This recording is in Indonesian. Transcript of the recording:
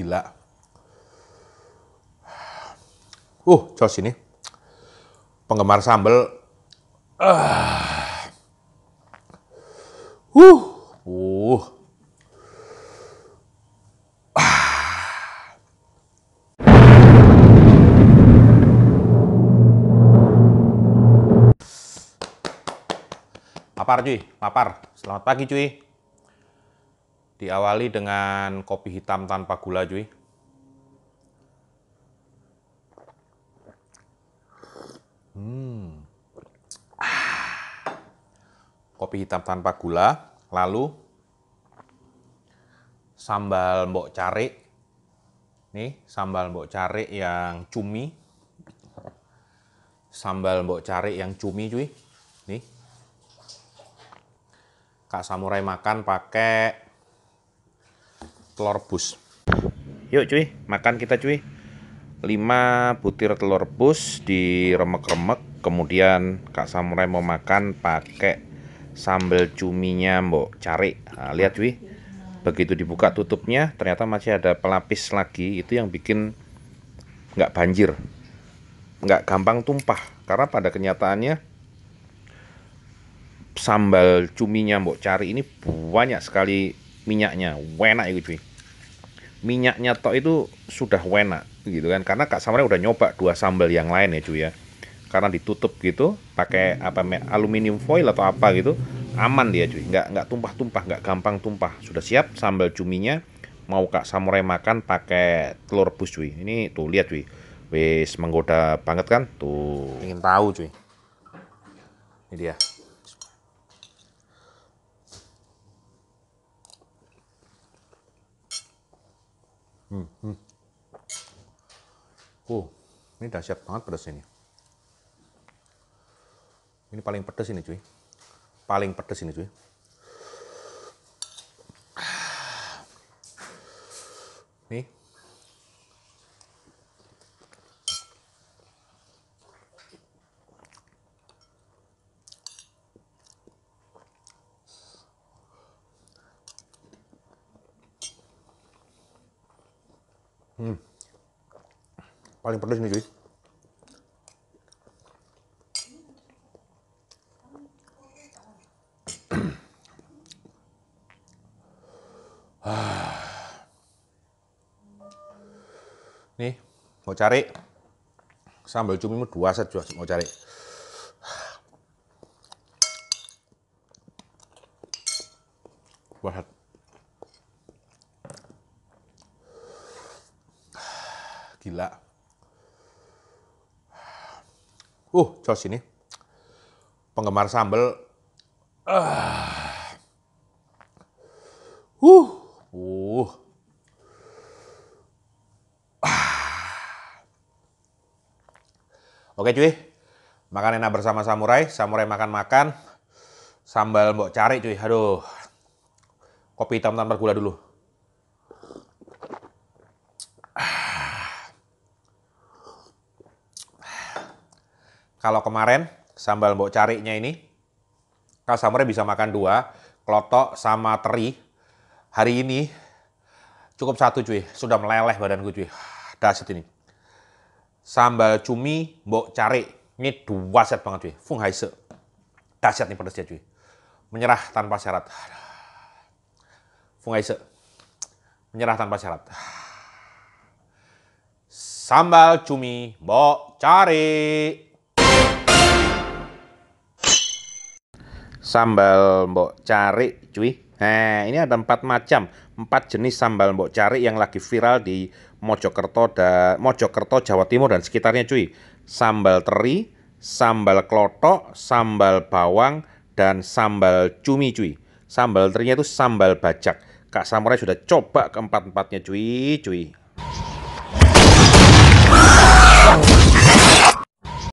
gila. Uh, Jos ini penggemar sambel, ah. Uh. Uh. Uh. Ah. Papar cuy, lapar Selamat pagi cuy diawali dengan kopi hitam tanpa gula cuy hmm. Ah. kopi hitam tanpa gula lalu sambal mbok cari nih sambal mbok cari yang cumi sambal mbok cari yang cumi cuy nih Kak Samurai makan pakai telur rebus. Yuk cuy, makan kita cuy. 5 butir telur rebus diremek-remek, kemudian Kak Samurai mau makan pakai sambal cuminya Mbok cari. Nah, lihat cuy. Begitu dibuka tutupnya ternyata masih ada pelapis lagi, itu yang bikin nggak banjir. Nggak gampang tumpah karena pada kenyataannya sambal cuminya mbok cari ini banyak sekali minyaknya enak itu cuy minyaknya tok itu sudah wena gitu kan karena Kak samurai udah nyoba dua sambal yang lain ya cuy ya karena ditutup gitu pakai apa aluminium foil atau apa gitu aman dia cuy nggak nggak tumpah tumpah nggak gampang tumpah sudah siap sambal cuminya mau kak samurai makan pakai telur rebus cuy ini tuh lihat cuy wes menggoda banget kan tuh ingin tahu cuy ini dia Hmm, hmm. Oh, ini dahsyat banget pedas ini. Ini paling pedas ini cuy. Paling pedas ini cuy. Nih, hmm. paling pedas nih cuy ah. nih mau cari sambal cumi dua set juga mau cari What? gila. Uh, jos ini penggemar sambal. Ah. Uh. Uh. Uh. Oke cuy, makan enak bersama samurai, samurai makan-makan, sambal mbok cari cuy, aduh. Kopi hitam tanpa gula dulu. Kalau kemarin sambal mbok carinya ini, customer bisa makan dua, klotok sama teri. Hari ini cukup satu cuy, sudah meleleh badan gue cuy. Dasit ini. Sambal cumi mbok cari, ini dua set banget cuy, fung haise. Dasyat nih pedasnya cuy. Menyerah tanpa syarat. Fung haise. Menyerah tanpa syarat. Sambal cumi mbok cari. sambal mbok cari cuy. Nah, ini ada empat macam, empat jenis sambal mbok cari yang lagi viral di Mojokerto dan Mojokerto Jawa Timur dan sekitarnya cuy. Sambal teri, sambal klotok, sambal bawang dan sambal cumi cuy. Sambal terinya itu sambal bajak. Kak Samurai sudah coba keempat-empatnya cuy, cuy.